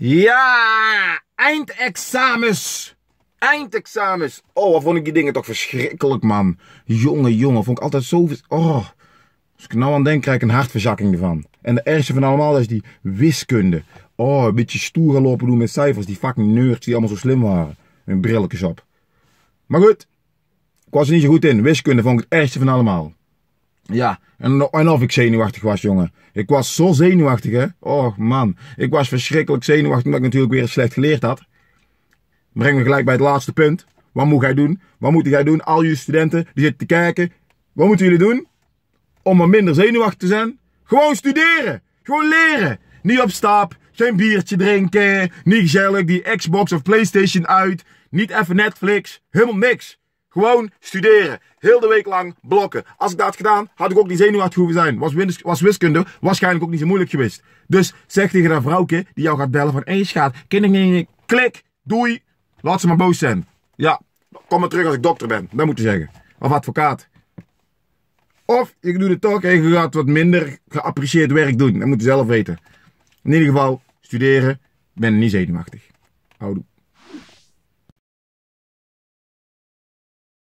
Ja, eindexamens. Eindexamens. Oh, wat vond ik die dingen toch verschrikkelijk, man. Jongen, jongen, vond ik altijd zo... Oh, als ik nou aan denk, krijg ik een hartverzakking ervan. En de ergste van allemaal is die wiskunde. Oh, een beetje stoer gaan lopen doen met cijfers. Die fucking nerds die allemaal zo slim waren. Hun brilletjes op. Maar goed, ik was er niet zo goed in. Wiskunde vond ik het ergste van allemaal. Ja, en, of ik zenuwachtig was, jongen. Ik was zo zenuwachtig, hè. Och, man. Ik was verschrikkelijk zenuwachtig omdat ik natuurlijk weer slecht geleerd had. Breng me gelijk bij het laatste punt. Wat moet jij doen? Wat moet jij doen? Al je studenten die zitten te kijken. Wat moeten jullie doen? Om maar minder zenuwachtig te zijn? Gewoon studeren. Gewoon leren. Niet op stap. Geen biertje drinken. Niet gezellig die Xbox of Playstation uit. Niet even Netflix. Helemaal niks. Gewoon studeren. Heel de week lang blokken. Als ik dat had gedaan, had ik ook niet zenuwachtig hoeven zijn. Was, was wiskunde waarschijnlijk ook niet zo moeilijk geweest. Dus zeg tegen dat vrouwke die jou gaat bellen van... Hé kinderen, klik, doei. Laat ze maar boos zijn. Ja, kom maar terug als ik dokter ben. Dat moet je zeggen. Of advocaat. Of je doet het toch en je gaat wat minder geapprecieerd werk doen. Dat moet je zelf weten. In ieder geval, studeren. Ben niet zenuwachtig. Houdoe.